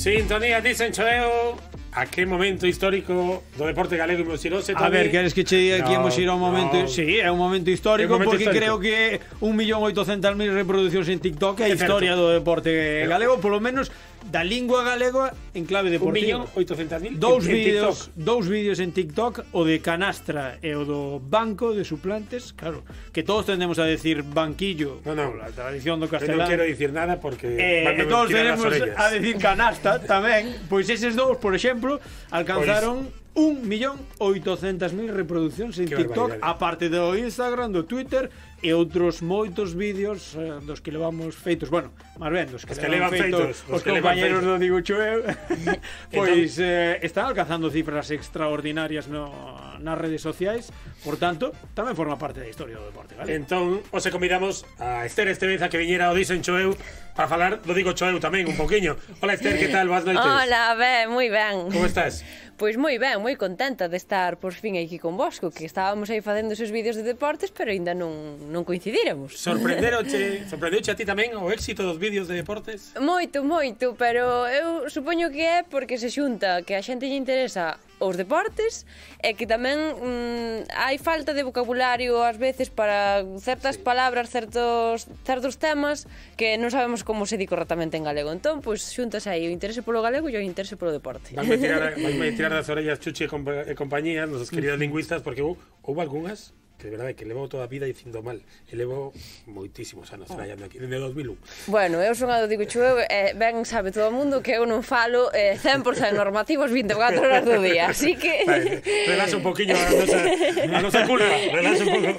Sintonía, dicen choleo. ¿A qué momento histórico do deporte galego imos ir A ver, queres que che diga no, que imos a un momento... Sí, es un momento histórico porque creo que 1.800.000 reproducciones en TikTok é historia do deporte galego, lo menos da lingua galega en clave deportiva. 800.000 dous vídeos, en dous vídeos en TikTok, o de canastra e o do banco de suplantes, claro, que todos tendemos a decir banquillo. No, no, la tradición do castelán. Eu non quero dicir nada porque eh, todos tendemos a decir canasta tamén, pois eses dous, por exemplo, pois alcanzaron pois 1.800.000 reproduccións en que TikTok, aparte do Instagram, do Twitter e outros moitos vídeos eh, dos que levamos feitos, bueno, máis ben, dos que, que levan feitos, feitos os que compañeros do Digo Chueu, entón- pois eh, están alcanzando cifras extraordinarias no, nas redes sociais, por tanto, tamén forma parte da historia do deporte, vale? Entón, os convidamos a Esther Esteveza que viñera ao Dixen Chueu para falar do Digo Chueu tamén un poquinho. Hola Esther, que tal? Boas noites. Hola, ben, moi ben. Como estás? Pois moi ben, moi contenta de estar por fin aquí Bosco, que estábamos aí facendo esos vídeos de deportes, pero aínda non, non coincidíramos. Sorprenderoche, sorprendeuche a ti tamén o éxito dos vídeos de deportes? Moito, moito, pero eu supoño que é porque se xunta que a xente lle interesa os deportes e que tamén mm, hai falta de vocabulario ás veces para certas sí. palabras, certos certos temas que non sabemos como se di correctamente en galego. Entón, pois pues, xuntas aí o interese polo galego e o interese polo deporte. Vanme tirar, vanme tirar das orellas Chuchi e, compañía, nosos queridos lingüistas, porque houve algunhas que ah. de verdade que levo toda a vida dicindo mal, e levo moitísimos anos traballando aquí, desde 2001. Bueno, eu son do digo chueu, eh, ben sabe todo o mundo que eu non falo eh, 100% normativos 24 horas do día, así que... Vale, relaxa un poquinho a nosa, a nosa culpa, relaxa un pouco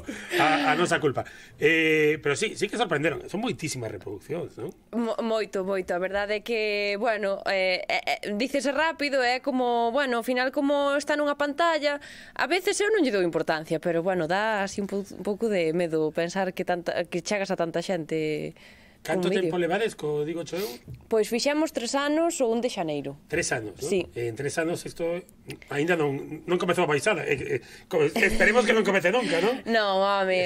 a, a nosa culpa. Eh, pero sí, sí que sorprenderon, son moitísimas reproduccións, non? Mo, moito, moito, a verdade é que, bueno, eh, eh, eh dícese rápido, é eh, como, bueno, ao final como está nunha pantalla, a veces eu non lle dou importancia, pero bueno, dá dá así un pouco de medo pensar que tanta que chegas a tanta xente Canto un tempo levades, co digo chou? Pois fixemos tres anos o 1 de xaneiro. Tres anos, non? Sí. Eh, en tres anos isto aínda non, non comezou a paisada. Eh, eh, esperemos que non comece nunca, non? non, mami.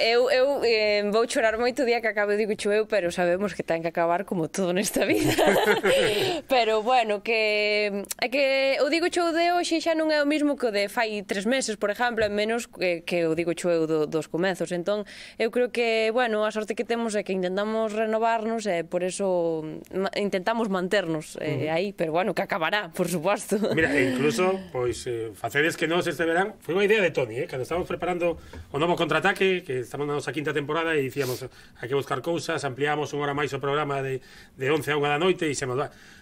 eu, eu eh, vou chorar moito o día que acabe o digo chou, pero sabemos que ten que acabar como todo nesta vida. pero bueno, que é que o digo chou de hoxe xa non é o mismo que o de fai tres meses, por exemplo, é menos que, que o digo chou do, dos comezos. Entón, eu creo que, bueno, a sorte que temos é que intentamos renovarnos e eh, por eso intentamos manternos eh, uh -huh. aí, pero bueno, que acabará, por suposto. Mira, e incluso, pois, eh, facedes que nos este verán, foi unha idea de Toni, eh, cando estábamos preparando o novo contraataque, que estamos na nosa quinta temporada e dicíamos, hai que buscar cousas, ampliamos unha hora máis o programa de, de 11 a 1 da noite e dixemos,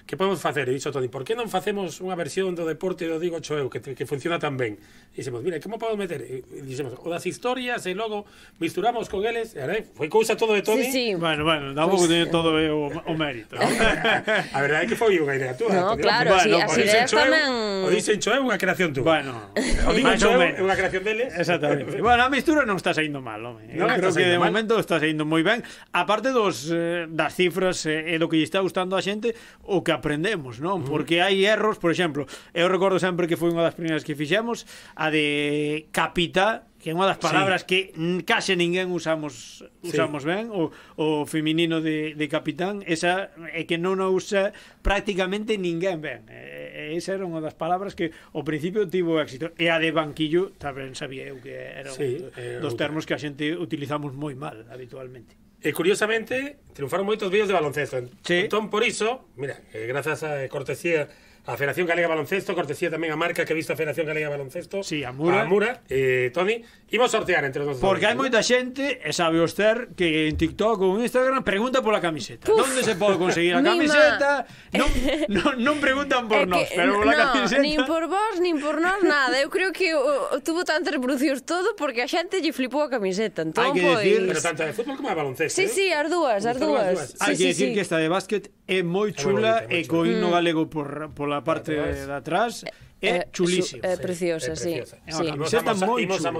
que podemos facer? E dixo Toni, por que non facemos unha versión do deporte do Digo Choeu, que, que funciona tan ben? E dixemos, mira, como podemos meter? E dixemos, o das historias e logo misturamos con eles, e, ¿eh? foi cousa todo de Toni. Sí, sí. Bueno, bueno, Bueno, tampouco pues, teño todo eh, o, o mérito. a verdade é que foi unha idea túa. No, claro, bueno, si, as ideas tamén... O dixen é unha creación ¿eh? túa. Bueno, o dixen é unha creación deles. Exactamente. bueno, a mistura non está saindo mal, home. No, creo que de mal. momento está saindo moi ben. A parte dos, eh, das cifras eh, e eh, do que lle está gustando a xente, o que aprendemos, non? Mm. Porque hai erros, por exemplo, eu recordo sempre que foi unha das primeiras que fixemos, a de capita que é unha das palabras sí. que case ninguén usamos usamos sí. ben o, o feminino de, de capitán esa é que non a usa prácticamente ninguén ben e, esa era unha das palabras que ao principio tivo éxito e a de banquillo tamén sabía eu que era sí, un dos termos que a xente utilizamos moi mal habitualmente E curiosamente triunfaron moitos vídeos de baloncesto. Sí. Entón por iso, mira, eh, grazas a cortesía a Federación Galega Baloncesto, cortesía también a marca que vista a Federación Galega Baloncesto. Sí, a Mura. A Mura, eh, Tony. Imos sortear entre os dos. Porque hai moita eh? xente, e sabe usted, que en TikTok ou en Instagram pregunta pola camiseta. Uf, Donde se pode conseguir a camiseta? Non, non, non preguntan por nós, pero pola no, camiseta... Nin por vos, nin por nós, nada. Eu creo que o, tuvo tantas reproducións todo porque a xente lle flipou a camiseta. Entón, hai que pois... decir... Pero tanto de fútbol como de baloncesto. Sí, eh? sí, as dúas, as dúas. Hai sí, que sí, decir sí. que esta de básquet é moi chula é chula e coino mm. galego por, la pola parte de atrás é eh, chulísimo. É eh, preciosa, sí. É sí. camiseta moi chula.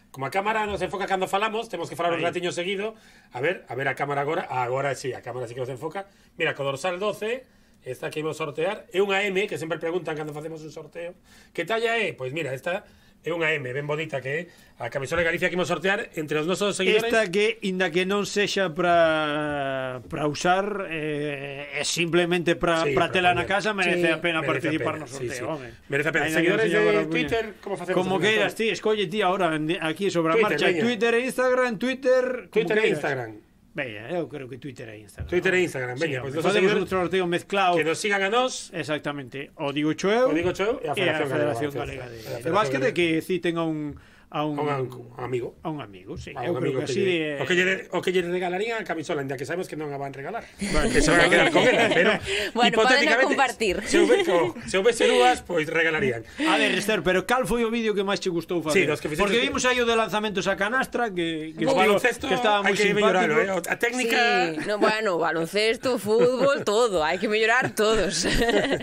Como a cámara nos enfoca cando falamos, temos que falar un ratiño seguido. A ver, a ver a cámara agora. Ah, agora sí, a cámara sí que nos enfoca. Mira, co dorsal 12, esta que imos sortear, é unha M, que sempre preguntan cando facemos un sorteo. Que talla é? Pois mira, esta é unha M ben bonita que é a camisola de Galicia que imos sortear entre os nosos seguidores. Esta que, inda que non sexa para para usar, eh, é simplemente para sí, para tela na casa, merece sí, a pena merece participar no sorteo, sí, sí. home. Merece a pena. Ainda seguidores de Twitter, como facemos? Como eras, ti, escolle ti agora aquí sobre a marcha. Twitter, Twitter e Instagram, Twitter... Twitter e Instagram. Venga, eh, yo creo que Twitter e Instagram. Twitter e Instagram, veña, pues, Que nos sigan a dos. Exactamente, o digo eu. O digo e a Federación, Federación Galega, de, de, que si sí tenga un a un, a un amigo. A un amigo, sí. A un amigo que, que así o, que lle, o que lle regalarían a camisola, ainda que sabemos que non a van regalar. Bueno, Que se van a quedar con ela, pero bueno, hipotéticamente, compartir. Se houve, se houvese dúas, pois pues regalarían. A ver, Esther, pero cal foi o vídeo que máis che gustou facer? Sí, los que Porque vimos aí o de lanzamento a canastra que que, o estilo, cesto, que estaba moi simpático. Eh? A técnica. Sí, no, bueno, baloncesto, fútbol, todo, hai que mellorar todos.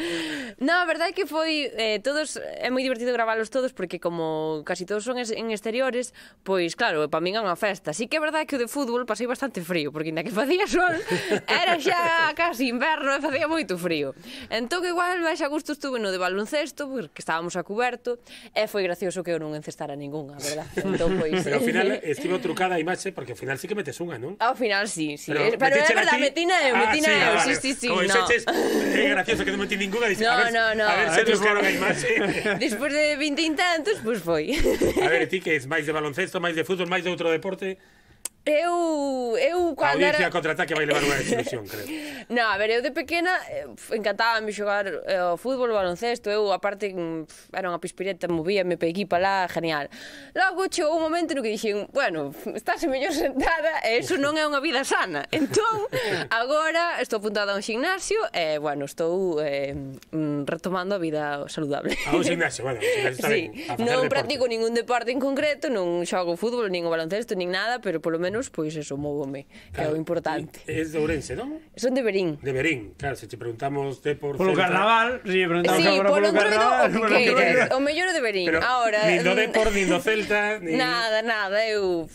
no, a verdade é que foi eh, todos é moi divertido graválos todos porque como casi todos son en exteriores, pois claro, para min é unha festa. Sí que é verdade que o de fútbol pasei bastante frío, porque ainda que facía sol, era xa casi inverno e facía moito frío. Entón, igual, máis a gusto estuve no de baloncesto, porque estábamos a cuberto, e foi gracioso que eu non encestara ninguna, verdad? Entón, pois... Pero ao final estivo trucada a imaxe, porque ao final sí que metes unha, non? Ao final sí, sí. Pero, eh, pero, é verdad, metina eu, metina ah, eu, sí, sí, sí, Como no. Eches, é gracioso que non metí ninguna, dices, no, a ver, no, no, a ver se trucaron a imaxe. Despois de 20 intentos, pois pues foi. A ver, ti que es máis de baloncesto, máis de fútbol, máis de outro deporte, Eu, eu cando a era... contraataque vai levar unha desilusión, creo. no, a ver, eu de pequena eh, encantábame xogar eh, o fútbol, o baloncesto, eu aparte mm, era unha pispireta, movía, me peguí para lá, genial. Logo chegou un momento no que dixen, bueno, estás mellor sentada e iso non é unha vida sana. Entón, agora estou apuntada a un gimnasio e, bueno, estou eh, mm, retomando a vida saludable. A un gimnasio, bueno, gimnasio está sí. ben. Non deporte. practico ningún deporte en concreto, non xogo fútbol, nin o baloncesto, nin nada, pero polo menos anos, pois eso, móvome, que é o importante. É de Ourense, non? Son de Berín. De Berín, claro, se te preguntamos de por... Polo carnaval, si preguntamos sí, agora polo carnaval... Sí, polo que queiras, o mellor de Berín. Pero, Ahora, nin do mm, Depor, ni do Celta... Ni... Nada, nada, eu...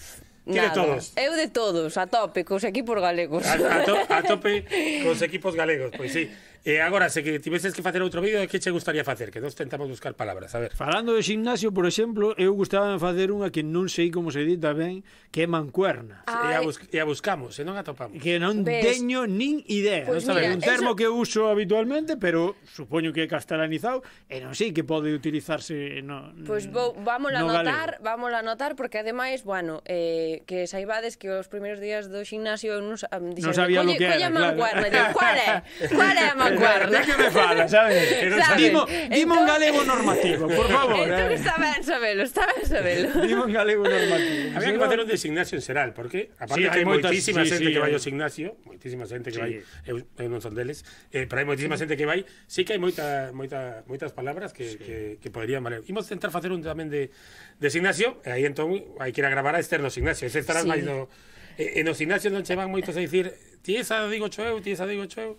Nada. de todos? Eu de todos, a tope, cos equipos galegos. A, a, to, a tope cos equipos galegos, pois sí. E eh, agora, se que tiveses que facer outro vídeo, que che gustaría facer? Que nos tentamos buscar palabras, a ver. Falando de gimnasio, por exemplo, eu gustaba facer unha que non sei como se dita ben, que é mancuerna. E a, bus e a buscamos, e non a topamos. Que non Ves? teño nin idea. Pues pois non mira, un termo eso... que uso habitualmente, pero supoño que é castelanizado, e non sei que pode utilizarse no Pois pues vou, vamos no anotar, galego. anotar, porque ademais, bueno, eh, que saibades que os primeiros días do gimnasio non, non sabía lo que era, claro. mancuerna, digo, cual é? Cual é a mancuerna? acuerdo. De que me fala, sabes? Dimo, dimo entón... un galego normativo, por eh, favor. Entón eh. está ben sabelo, está ben sabelo. Dimo un galego normativo. Había que facer un designación Ignacio en Seral, porque aparte sí, hai moitísima sí, xente sí, que vai ao Ignacio, moitísima xente que sí. vai, eu, eu non son deles, eh, pero hai moitísima xente que vai, sí que hai moita, moita, moitas palabras que, sí. que, que poderían valer. Imos tentar facer un tamén de, de y e aí entón hai que ir a gravar a externo Ignacio, ese estará sí. máis eh, no... En os nos Ignacio non che van moitos a dicir ti esa digo eu, ti esa digo eu.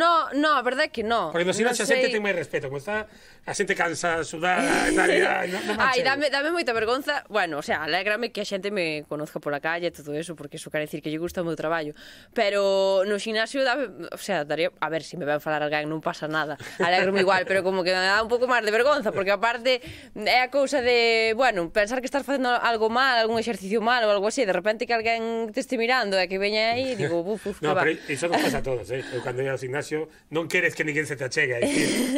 No, no, a verdade é que no. Porque nos iraxe xa xente ten máis respeto, como pois está a xente cansa sudar, tal, ai, no, no ai, dame, dame moita vergonza. Bueno, o sea, alégrame que a xente me conozca pola calle e todo eso, porque iso quer decir que lle gusta o meu traballo. Pero no xinasio, dame, o sea, daría, a ver, se si me ven falar alguén non pasa nada. Alégrame igual, pero como que me dá un pouco máis de vergonza, porque aparte é a cousa de, bueno, pensar que estás facendo algo mal, algún exercicio mal ou algo así, de repente que alguén te este mirando e que veña aí digo, buf, Uf, no, pero iso nos pasa a todos, eh? Eu cando ia ao gimnasio non queres que ninguén se te achegue,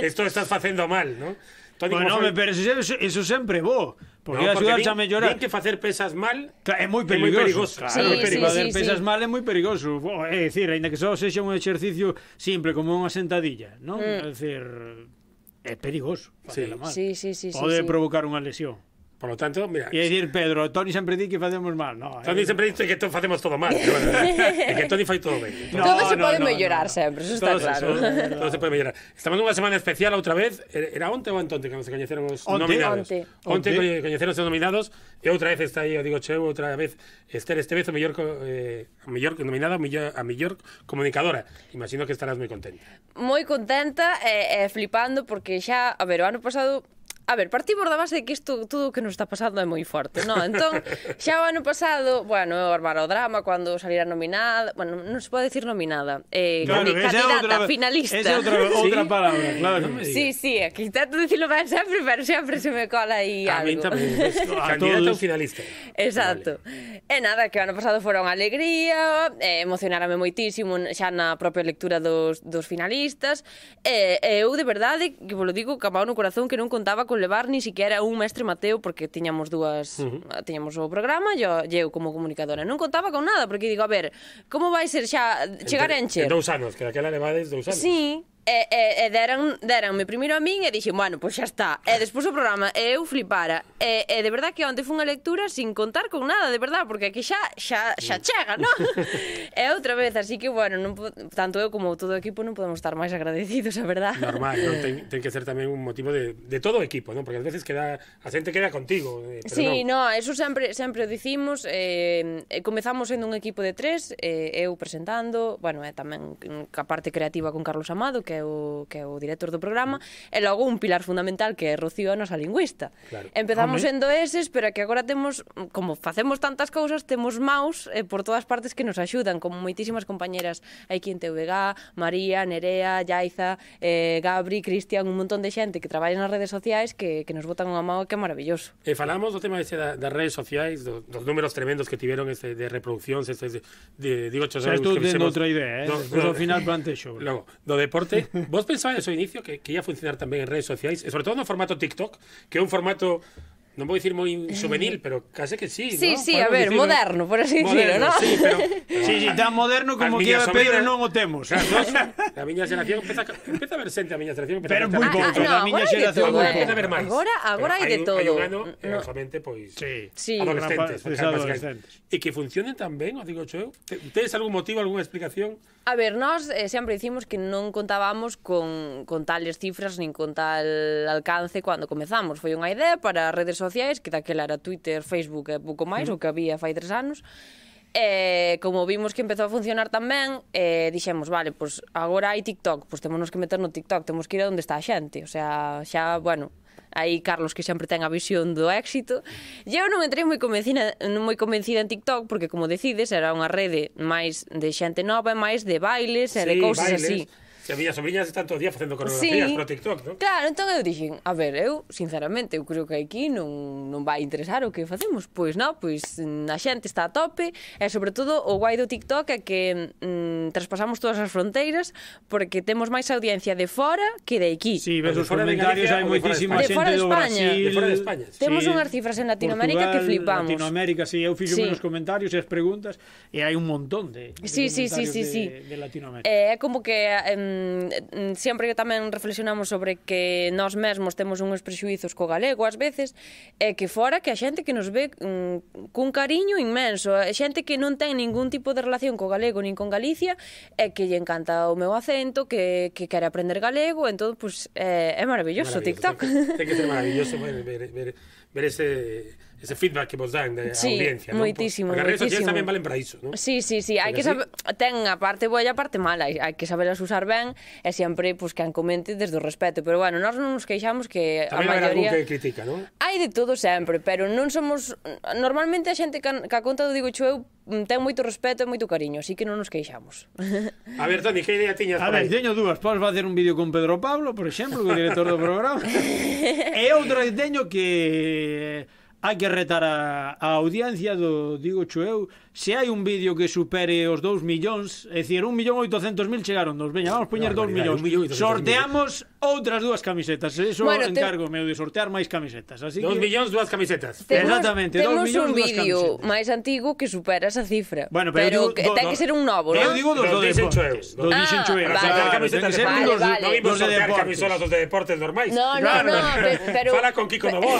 isto estás facendo mal, non? Tony, bueno, hombre, pero eso, eso sempre vou. Porque no, porque a mellorar. Din que facer pesas mal claro, é moi peligroso. É moi peligroso. Claro, sí, peligroso. Sí, facer sí, pesas sí. mal é moi peligroso. É dicir, aínda que só sexa un exercicio simple como unha sentadilla, non? Mm. É dicir, é perigoso. Sí. Mal. sí, sí, sí, Pode sí, provocar sí. unha lesión. Por lo tanto, mira... E decir, Pedro, Toni sempre di que facemos mal, no? Eh. Toni siempre sempre que to facemos todo mal. Eh, e que Tony fai todo ben. Todo, no, todo se no, pode no, mellorar no, sempre, eso está todo claro. Eso, no. todo se pode mellorar. Estamos nunha semana especial outra vez. Er, era onte ou antonte que nos coñeceron os onte, nominados? Onte. Onte, onte. coñeceron os nominados. E outra vez está aí, o digo cheu, outra vez Esther Estevez, o mellor, eh, a mellor nominada, a mellor, a mellor comunicadora. Imagino que estarás moi contenta. Moi contenta e eh, eh, flipando porque xa, a ver, o ano pasado a ver, partimos da base de que isto todo o que nos está pasando é moi forte, non? Entón, xa o ano pasado, bueno, armar o drama cando salira nominada, bueno, non se pode decir nominada, eh, claro, candidata, outra, finalista. Esa é outra, ¿Sí? outra palabra, claro. No sí, sí, aquí tento dicilo ben sempre, pero sempre se me cola aí a algo. Tamén, candidata ou finalista. Exacto. Vale. E nada, que o ano pasado unha alegría, eh, emocionárame moitísimo xa na propia lectura dos, dos finalistas, e eh, eu de verdade, que vos lo digo, acabou no corazón que non contaba con levar ni siquiera un mestre Mateo porque tiñamos dúas, uh -huh. tiñamos o programa e eu como comunicadora. Non contaba con nada porque digo, a ver, como vai ser xa chegar Entre, a encher? En dous anos, que daquela levades dous anos. Sí, E, e, e deran, deranme primeiro a min e dixen, bueno, pois pues xa está. E despois o programa, e eu flipara. E, e de verdad que onde foi unha lectura sin contar con nada, de verdad, porque aquí xa xa, xa chega, non? e outra vez, así que, bueno, non, tanto eu como todo o equipo non podemos estar máis agradecidos, a verdad. Normal, non? Ten, ten que ser tamén un motivo de, de todo o equipo, non? Porque ás veces queda, a xente queda contigo. Eh, pero sí, non, no, eso sempre, sempre o dicimos. Eh, eh comezamos sendo un equipo de tres, eh, eu presentando, bueno, é eh, tamén a parte creativa con Carlos Amado, que é o, que é o director do programa, mm. e logo un pilar fundamental que é Rocío, a nosa lingüista. Claro. Empezamos Amén. sendo eses, pero que agora temos, como facemos tantas cousas, temos maus eh, por todas partes que nos axudan, como moitísimas compañeras aquí en TVG, María, Nerea, Yaiza, eh, Gabri, Cristian, un montón de xente que traballa nas redes sociais que, que nos botan unha mão que é maravilloso. E falamos do tema ese da, das redes sociais, do, dos números tremendos que tiveron este de reproduccións, este de, de digo, xa, xa, xa, xa, xa, xa, xa, xa, xa, xa, do, pois xa, xa, Logo, do deporte, ¿Vos pensabas en su inicio que, que iba a funcionar también en redes sociales, sobre todo en un formato TikTok, que es un formato no voy a decir muy eh. juvenil, pero casi que sí. Sí, ¿no? sí, a ver, moderno, por así decirlo, ¿no? Sí, sí, tan moderno como quiera pedir, non o temos. miña xeración empieza empieza a ver gente, la miña xeración. Pero muy ah, ah, a miña ¿eh? xeración hay a ver de todo. Hay un pues, sí. sí. adolescentes. Pues, adolescentes. que funcionen también, os digo yo. Tedes algún motivo, alguna explicación? A ver, nos eh, siempre decimos que no contábamos con, con tales cifras ni con tal alcance cuando comenzamos. Fue una idea para redes sociales sociais, que daquela era Twitter, Facebook e pouco máis, mm. o que había fai tres anos, E como vimos que empezou a funcionar tamén, eh, dixemos, vale, pois agora hai TikTok, pois temos que meter no TikTok, temos que ir a onde está a xente, o sea, xa, bueno, aí Carlos que sempre ten a visión do éxito. E eu non entrei moi convencida, non moi convencida en TikTok porque como decides era unha rede máis de xente nova, máis de bailes sí, e de cousas bailes. así Que había sobrinhas están todo o día facendo coreografías sí. pro TikTok, non? Claro, entón eu dixen, a ver, eu, sinceramente, eu creo que aquí non, non vai interesar o que facemos. Pois non, pois mm, a xente está a tope, e sobre todo o guai do TikTok é que mm, traspasamos todas as fronteiras porque temos máis audiencia de fora que de aquí. Sí, ves os comentarios, hai moitísima xente fora de do Brasil. De fora de España. Sí. Temos unhas cifras en Latinoamérica Portugal, que flipamos. Latinoamérica, sí, eu fixo sí. menos comentarios e as preguntas e hai un montón de, de sí, sí, sí, sí, de, sí. de Latinoamérica. Eh, é eh, como que... Eh, Mm, mm, siempre sempre que tamén reflexionamos sobre que nós mesmos temos uns prexuizos co galego ás veces, é que fora que a xente que nos ve mm, cun cariño inmenso, a xente que non ten ningún tipo de relación co galego nin con Galicia, é que lle encanta o meu acento, que, que quere aprender galego, entón, pois, pues, é, é maravilloso, maravilloso TikTok. Ten que, ten que ser maravilloso ver, ver, ver, ver ese ese feedback que vos dan da sí, audiencia, non? Moitísimo, Porque as redes tamén valen para iso, non? Sí, sí, sí, hai que saber, ten a parte boa e a parte mala, hai, que saberlas usar ben e sempre pois pues, que an comente desde o respeto, pero bueno, nós non nos queixamos que tamén a maioría que critica, non? Hai de todo sempre, pero non somos normalmente a xente que, que a conta do digo eu mm, ten moito respeto e moito cariño, así que non nos queixamos. A ver, Toni, que idea tiñas A ver, teño dúas. Podes facer un vídeo con Pedro Pablo, por exemplo, que é o director do programa. e outro teño que hai que retar a, a audiencia do digo eu, se hai un vídeo que supere os 2 millóns, é dicir, 1.800.000 chegaron nos, veña, vamos poñer 2 millóns. Millón Sorteamos outras dúas camisetas. Eso bueno, encargo te... meu de sortear máis camisetas. Así dos que... millóns, dúas camisetas. Temos, Exactamente, temos dos millóns, un vídeo máis antigo que supera esa cifra. Bueno, pero, pero digo, ten do, que ser un novo, non? Eu digo dos, dos deportes. Dos ah, vale. Sortear camisetas vale, vale. vale. Non imos sortear camisolas dos de deportes normais. No, no, claro. no, pero... Fala con Kiko Novoa.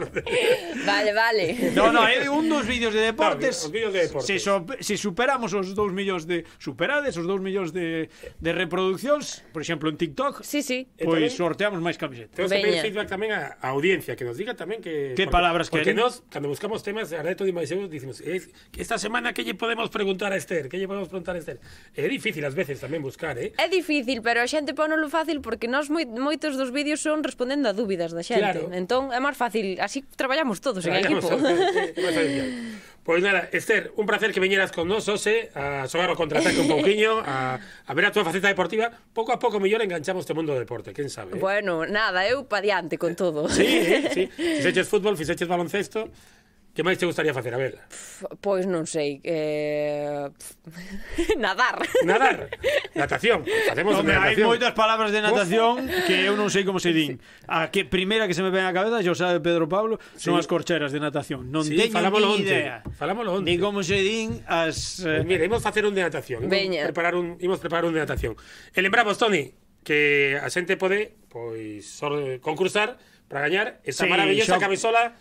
vale, vale. No, no, é un dos vídeos de deportes. No, vídeos de deportes. Se, so, se superamos os 2 millóns de... Superades os 2 millóns de, de reproduccións, por exemplo, en TikTok, sí, Sí, pois pues sorteamos máis camisetas. Temos que pedir feedback tamén a, audiencia, que nos diga tamén que... Que porque, palabras que... Porque nós, cando buscamos temas de reto de Maiseu, dicimos, es, esta semana que lle podemos preguntar a Esther, que lle podemos preguntar a Esther. É difícil ás veces tamén buscar, eh? É difícil, pero a xente ponolo fácil porque nós moi, moitos dos vídeos son respondendo a dúbidas da xente. Claro. Entón, é máis fácil, así traballamos todos traballamos en equipo. Todos, eh, eh, Pois nada, Esther, un placer que veñeras con nós hoxe a xogar o contraataque un pouquiño, a, a ver a túa faceta deportiva. Pouco a pouco mellor enganchamos este mundo do deporte, quen sabe. Eh? Bueno, nada, eu pa diante con todo. Sí, eh, sí. Fixeches fútbol, fixeches baloncesto, Que máis te gustaría facer, Abel? Pois non sei, eh... nadar. Nadar, natación. Facemos Home, natación. Hai moitas palabras de oh. natación Uf. que eu non sei como se din. A que primeira que se me ven á cabeza, Xa sabe Pedro Pablo, sí. son as corcheras de natación. Non sí, teño falámoslo ni idea. Falámoslo onde Ni como se din as... Eh, pues mira, imos facer un de natación. Imos preparar un, imos preparar un de natación. E lembramos, Toni, que a xente pode pois concursar para gañar esa sí, maravillosa xo... cabezola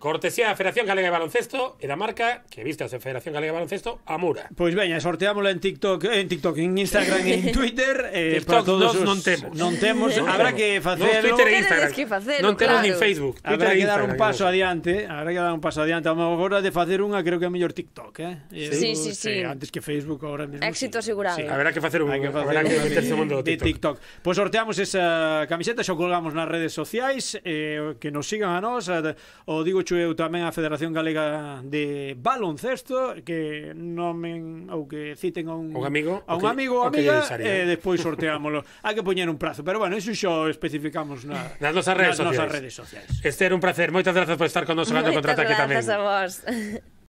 Cortesía da Federación Galega de Baloncesto e da marca que viste a Federación Galega de Baloncesto, Amura. Pois veña, sorteámola en TikTok, en TikTok, en Instagram, en Twitter, eh, TikTok para todos non temos. Non temos, non habrá que facelo. Non Twitter e Instagram. Que facelo, non temos claro. nin Facebook. Twitter habrá que dar un paso adiante, habrá que dar un paso adiante. A hora de facer unha, creo que é mellor TikTok, eh? Sí, eh, sí, sí, sí. Eh, antes que Facebook agora mesmo. Éxito asegurado. Sí. Habrá que facer un, que facer habrá que meterse mundo do TikTok. TikTok. Pois pues sorteamos esa camiseta, xa colgamos nas redes sociais, eh, que nos sigan a nós, eh, o digo escocho eu tamén a Federación Galega de Baloncesto que nomen ou que citen a un, un amigo, a un okay, amigo ou amiga okay, e eh, despois sorteámoslo. Hai que poñer un prazo, pero bueno, iso xa especificamos na, nas nosas redes, nas nosas redes sociais. Este era un placer. Moitas grazas por estar con nós Contra Ataque tamén. Moitas grazas a vos.